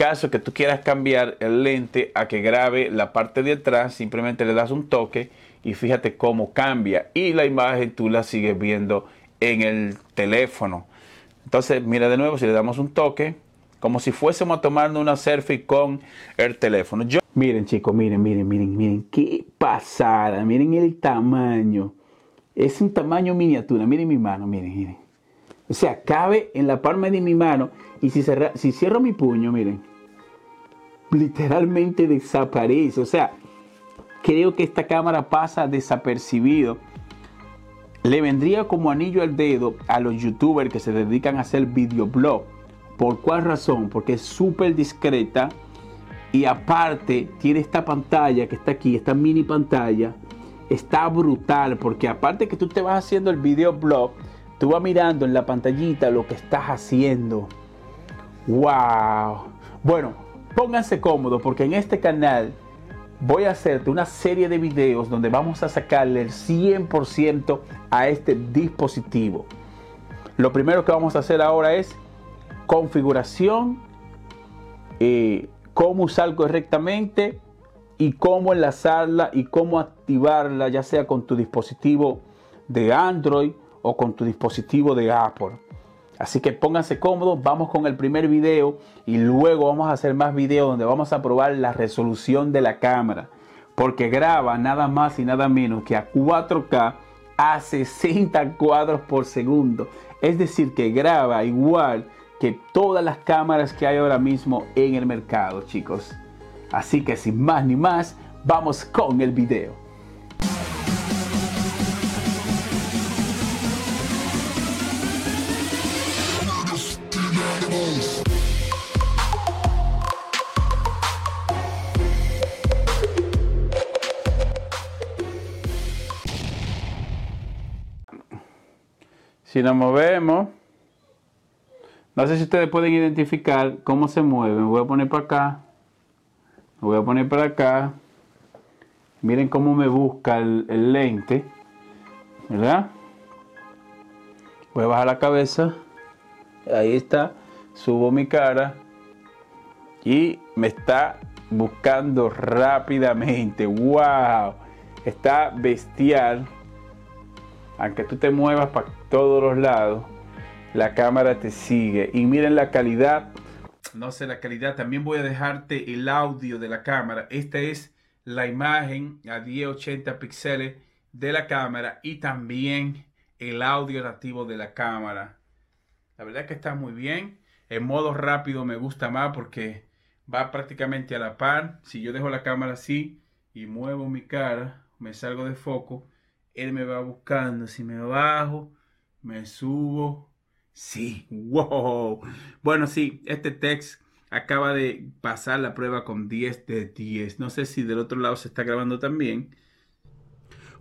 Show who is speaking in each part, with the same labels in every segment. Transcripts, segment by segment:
Speaker 1: caso que tú quieras cambiar el lente a que grabe la parte de atrás, simplemente le das un toque y fíjate cómo cambia. Y la imagen tú la sigues viendo en el teléfono. Entonces, mira de nuevo, si le damos un toque, como si fuésemos a tomarnos una selfie con el teléfono. Yo... Miren chicos, miren, miren, miren, miren, qué pasada, miren el tamaño. Es un tamaño miniatura, miren mi mano, miren, miren. O sea, cabe en la palma de mi mano y si, cerra... si cierro mi puño, miren, literalmente desaparece. O sea, creo que esta cámara pasa desapercibido. Le vendría como anillo al dedo a los youtubers que se dedican a hacer videoblog. ¿Por cuál razón? Porque es súper discreta y aparte tiene esta pantalla que está aquí, esta mini pantalla. Está brutal porque aparte que tú te vas haciendo el videoblog, tú vas mirando en la pantallita lo que estás haciendo. ¡Wow! Bueno, Pónganse cómodo porque en este canal voy a hacerte una serie de videos donde vamos a sacarle el 100% a este dispositivo. Lo primero que vamos a hacer ahora es configuración, eh, cómo usar correctamente y cómo enlazarla y cómo activarla ya sea con tu dispositivo de Android o con tu dispositivo de Apple. Así que pónganse cómodos, vamos con el primer video y luego vamos a hacer más videos donde vamos a probar la resolución de la cámara. Porque graba nada más y nada menos que a 4K a 60 cuadros por segundo. Es decir, que graba igual que todas las cámaras que hay ahora mismo en el mercado, chicos. Así que sin más ni más, vamos con el video. Si nos movemos, no sé si ustedes pueden identificar cómo se mueve Voy a poner para acá, voy a poner para acá. Miren cómo me busca el, el lente, ¿verdad? Voy a bajar la cabeza. Ahí está. Subo mi cara. Y me está buscando rápidamente. ¡Wow! Está bestial aunque tú te muevas para todos los lados, la cámara te sigue. Y miren la calidad. No sé la calidad, también voy a dejarte el audio de la cámara. Esta es la imagen a 1080 píxeles de la cámara y también el audio nativo de la cámara. La verdad es que está muy bien. En modo rápido me gusta más porque va prácticamente a la par. Si yo dejo la cámara así y muevo mi cara, me salgo de foco, él me va buscando. Si me bajo, me subo. Sí, wow. Bueno, sí, este text acaba de pasar la prueba con 10 de 10. No sé si del otro lado se está grabando también.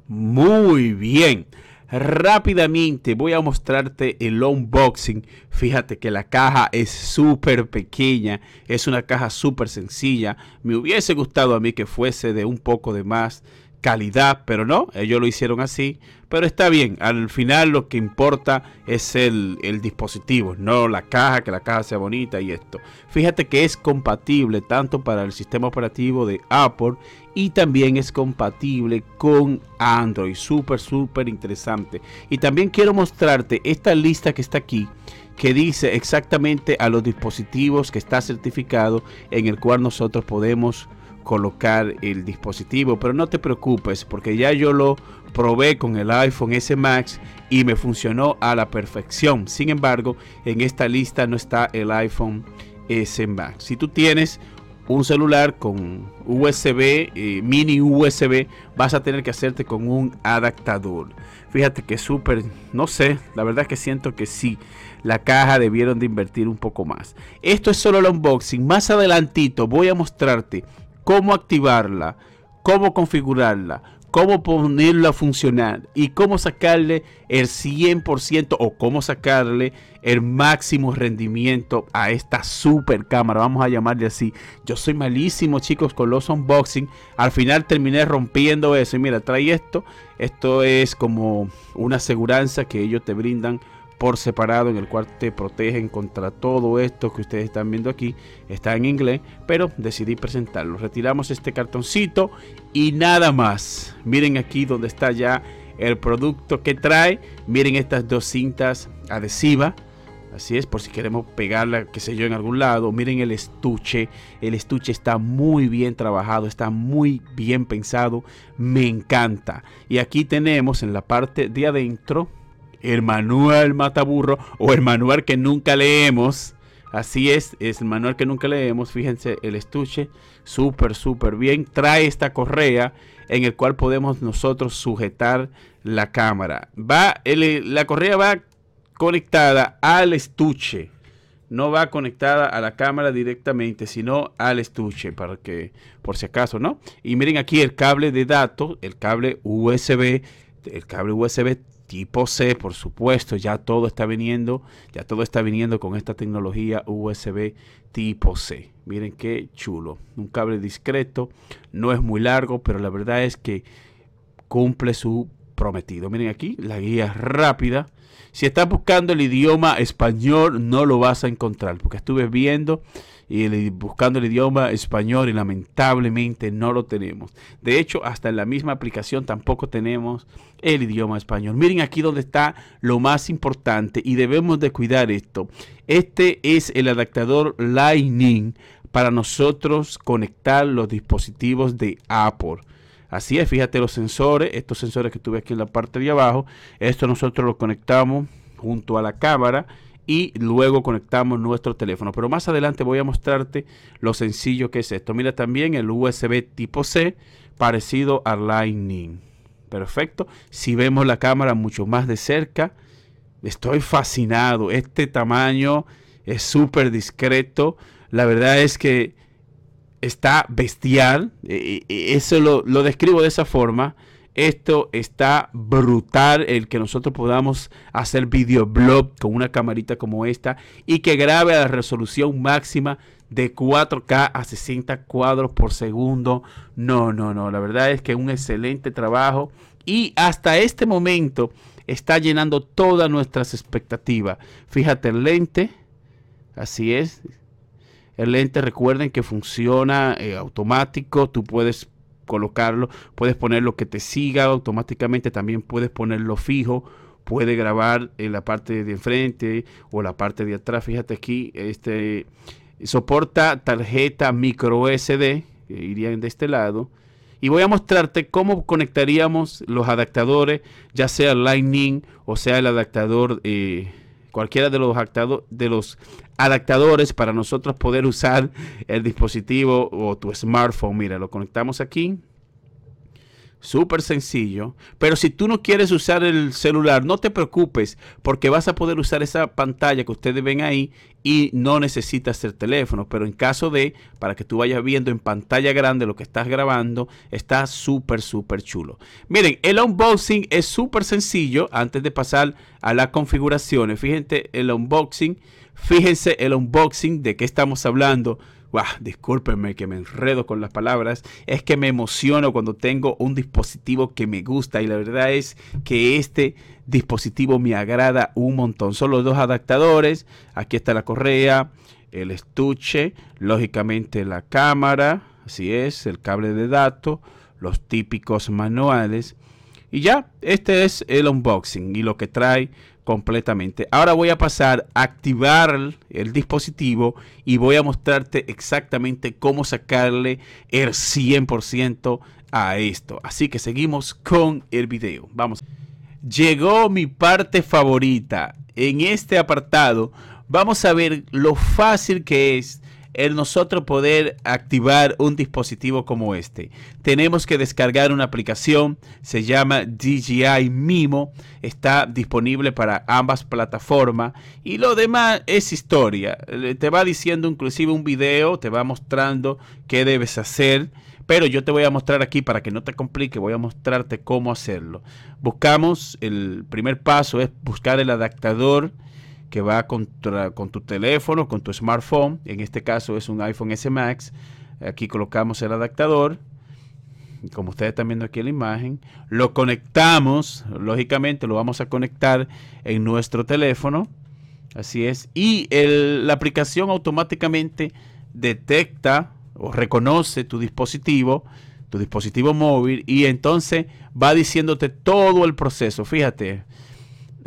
Speaker 1: Muy bien. Rápidamente voy a mostrarte el unboxing. Fíjate que la caja es súper pequeña, es una caja súper sencilla. Me hubiese gustado a mí que fuese de un poco de más calidad, pero no, ellos lo hicieron así. Pero está bien, al final lo que importa es el, dispositivo, no la caja, que la caja sea bonita y esto. Fíjate que es compatible tanto para el sistema operativo de Apple y también es compatible con Android. Súper, súper interesante. Y también quiero mostrarte esta lista que está aquí que dice exactamente a los dispositivos que está certificado en el cual nosotros podemos colocar el dispositivo, pero no te preocupes porque ya yo lo probé con el iPhone S Max y me funcionó a la perfección. Sin embargo, en esta lista no está el iPhone S Max. Si tú tienes un celular con USB, eh, mini USB, vas a tener que hacerte con un adaptador. Fíjate que súper, no sé, la verdad es que siento que sí, la caja debieron de invertir un poco más. Esto es solo el unboxing, más adelantito voy a mostrarte cómo activarla, cómo configurarla, cómo ponerla a funcionar y cómo sacarle el 100% o cómo sacarle el máximo rendimiento a esta super cámara, vamos a llamarle así. Yo soy malísimo, chicos, con los unboxing. Al final terminé rompiendo eso y mira, trae esto. Esto es como una aseguranza que ellos te brindan por separado en el cual te protegen contra todo esto que ustedes están viendo aquí. Está en inglés, pero decidí presentarlo. Retiramos este cartoncito y nada más. Miren aquí donde está ya el producto que trae. Miren estas dos cintas adhesivas. Así es, por si queremos pegarla, qué sé yo, en algún lado. Miren el estuche. El estuche está muy bien trabajado, está muy bien pensado. Me encanta. Y aquí tenemos en la parte de adentro el manual mataburro o el manual que nunca leemos. Así es, es el manual que nunca leemos. Fíjense el estuche, súper, súper bien. Trae esta correa en el cual podemos nosotros sujetar la cámara. Va, el, la correa va conectada al estuche. No va conectada a la cámara directamente, sino al estuche, para que, por si acaso, ¿no? Y miren aquí el cable de datos, el cable USB, el cable USB tipo C, por supuesto, ya todo está viniendo, ya todo está viniendo con esta tecnología USB tipo C. Miren qué chulo, un cable discreto, no es muy largo, pero la verdad es que cumple su prometido. Miren aquí la guía rápida si estás buscando el idioma español, no lo vas a encontrar, porque estuve viendo y buscando el idioma español y lamentablemente no lo tenemos. De hecho, hasta en la misma aplicación tampoco tenemos el idioma español. Miren aquí donde está lo más importante y debemos de cuidar esto. Este es el adaptador Lightning para nosotros conectar los dispositivos de Apple. Así es, fíjate los sensores, estos sensores que tuve aquí en la parte de abajo, esto nosotros lo conectamos junto a la cámara y luego conectamos nuestro teléfono. Pero más adelante voy a mostrarte lo sencillo que es esto. Mira también el USB tipo C parecido al Lightning. Perfecto. Si vemos la cámara mucho más de cerca, estoy fascinado. Este tamaño es súper discreto. La verdad es que está bestial. E, e, e, eso lo, describo de esa forma. Esto está brutal el que nosotros podamos hacer videoblog con una camarita como esta y que grabe a la resolución máxima de 4K a 60 cuadros por segundo. No, no, no. La verdad es que un excelente trabajo y hasta este momento está llenando todas nuestras expectativas. Fíjate el lente. Así es, el lente, recuerden que funciona eh, automático, tú puedes colocarlo, puedes poner lo que te siga automáticamente, también puedes ponerlo fijo, puede grabar en la parte de enfrente o la parte de atrás, fíjate aquí, este soporta tarjeta micro SD, irían de este lado, y voy a mostrarte cómo conectaríamos los adaptadores, ya sea Lightning o sea el adaptador eh, cualquiera de los, adaptadores para nosotros poder usar el dispositivo o tu smartphone. Mira, lo conectamos aquí súper sencillo. Pero si tú no quieres usar el celular, no te preocupes porque vas a poder usar esa pantalla que ustedes ven ahí y no necesitas el teléfono. Pero en caso de, para que tú vayas viendo en pantalla grande lo que estás grabando, está súper, súper chulo. Miren, el unboxing es súper sencillo antes de pasar a las configuraciones. Fíjense el unboxing. Fíjense el unboxing de qué estamos hablando disculpenme discúlpenme que me enredo con las palabras, es que me emociono cuando tengo un dispositivo que me gusta y la verdad es que este dispositivo me agrada un montón. Son los dos adaptadores, aquí está la correa, el estuche, lógicamente la cámara, así es, el cable de datos, los típicos manuales. Y ya, este es el unboxing y lo que trae completamente. Ahora voy a pasar a activar el dispositivo y voy a mostrarte exactamente cómo sacarle el 100% a esto. Así que seguimos con el video. Vamos. Llegó mi parte favorita. En este apartado vamos a ver lo fácil que es el nosotros poder activar un dispositivo como este. Tenemos que descargar una aplicación, se llama DJI Mimo, está disponible para ambas plataformas y lo demás es historia. Eh, te va diciendo inclusive un video, te va mostrando qué debes hacer, pero yo te voy a mostrar aquí para que no te complique, voy a mostrarte cómo hacerlo. Buscamos, el primer paso es buscar el adaptador que va contra, con tu teléfono, con tu smartphone, en este caso es un iPhone S Max, aquí colocamos el adaptador, como ustedes están viendo aquí en la imagen, lo conectamos, lógicamente lo vamos a conectar en nuestro teléfono, así es, y la aplicación automáticamente detecta o reconoce tu dispositivo, tu dispositivo móvil, y entonces va diciéndote todo el proceso, fíjate,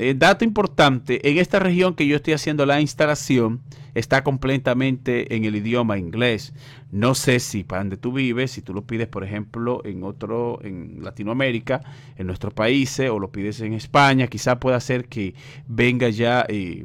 Speaker 1: eh, dato importante, en esta región que yo estoy haciendo la instalación está completamente en el idioma inglés. No sé si para donde tú vives, si tú lo pides, por ejemplo, en otro, en Latinoamérica, en nuestros países, eh, o lo pides en España, quizá pueda ser que venga ya eh,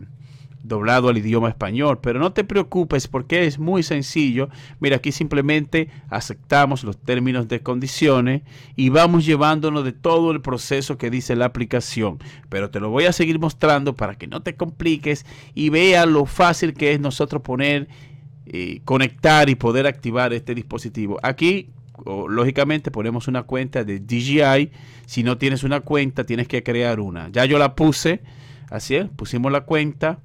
Speaker 1: doblado al idioma español, pero no te preocupes porque es muy sencillo. Mira, aquí simplemente aceptamos los términos de condiciones y vamos llevándonos de todo el proceso que dice la aplicación, pero te lo voy a seguir mostrando para que no te compliques y vea lo fácil que es nosotros poner y eh, conectar y poder activar este dispositivo. Aquí lógicamente ponemos una cuenta de DJI. Si no tienes una cuenta, tienes que crear una. Ya yo la puse. Así es, pusimos la cuenta.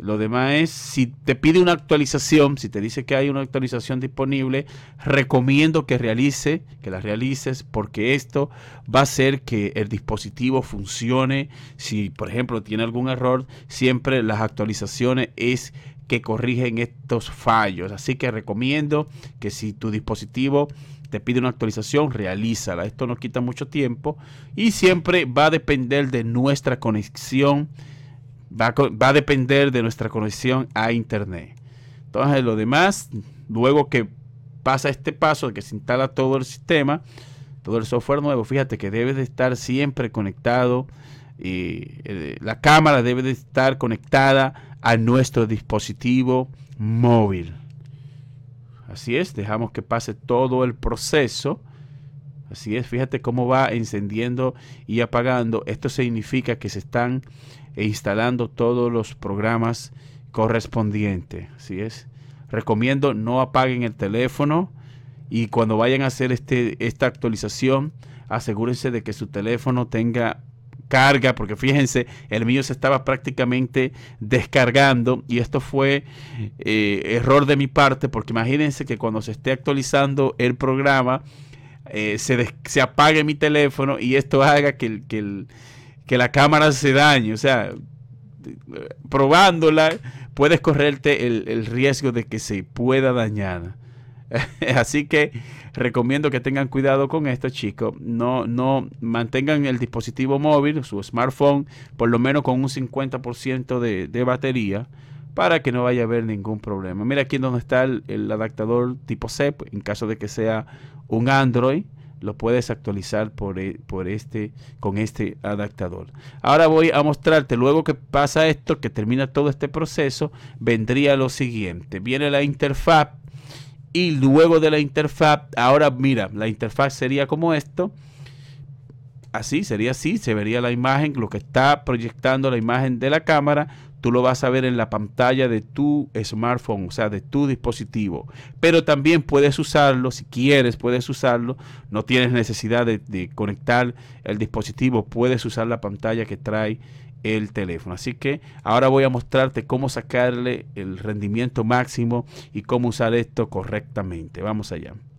Speaker 1: Lo demás es, si te pide una actualización, si te dice que hay una actualización disponible, recomiendo que realice, que la realices, porque esto va a hacer que el dispositivo funcione. Si, por ejemplo, tiene algún error, siempre las actualizaciones es que corrigen estos fallos. Así que recomiendo que si tu dispositivo te pide una actualización, realízala. Esto no quita mucho tiempo y siempre va a depender de nuestra conexión va, a depender de nuestra conexión a Internet. Entonces, lo demás, luego que pasa este paso de que se instala todo el sistema, todo el software nuevo, fíjate que debe de estar siempre conectado y eh, la cámara debe de estar conectada a nuestro dispositivo móvil. Así es, dejamos que pase todo el proceso. Así es, fíjate cómo va encendiendo y apagando. Esto significa que se están e instalando todos los programas correspondientes. Así es. Recomiendo no apaguen el teléfono y cuando vayan a hacer este, esta actualización, asegúrense de que su teléfono tenga carga, porque fíjense, el mío se estaba prácticamente descargando y esto fue eh, error de mi parte, porque imagínense que cuando se esté actualizando el programa, eh, se, se, apague mi teléfono y esto haga que, que el que la cámara se dañe, O sea, probándola, puedes correrte el, riesgo de que se pueda dañar. Así que recomiendo que tengan cuidado con esto, chicos. No, no mantengan el dispositivo móvil, su smartphone, por lo menos con un 50% de, de, batería para que no vaya a haber ningún problema. Mira aquí donde está el, el adaptador tipo C, en caso de que sea un Android lo puedes actualizar e, por, este, con este adaptador. Ahora voy a mostrarte, luego que pasa esto, que termina todo este proceso, vendría lo siguiente. Viene la interfaz y luego de la interfaz, ahora mira, la interfaz sería como esto. Así, sería así, se vería la imagen, lo que está proyectando la imagen de la cámara tú lo vas a ver en la pantalla de tu smartphone, o sea, de tu dispositivo. Pero también puedes usarlo, si quieres, puedes usarlo. No tienes necesidad de, de conectar el dispositivo, puedes usar la pantalla que trae el teléfono. Así que ahora voy a mostrarte cómo sacarle el rendimiento máximo y cómo usar esto correctamente. Vamos allá.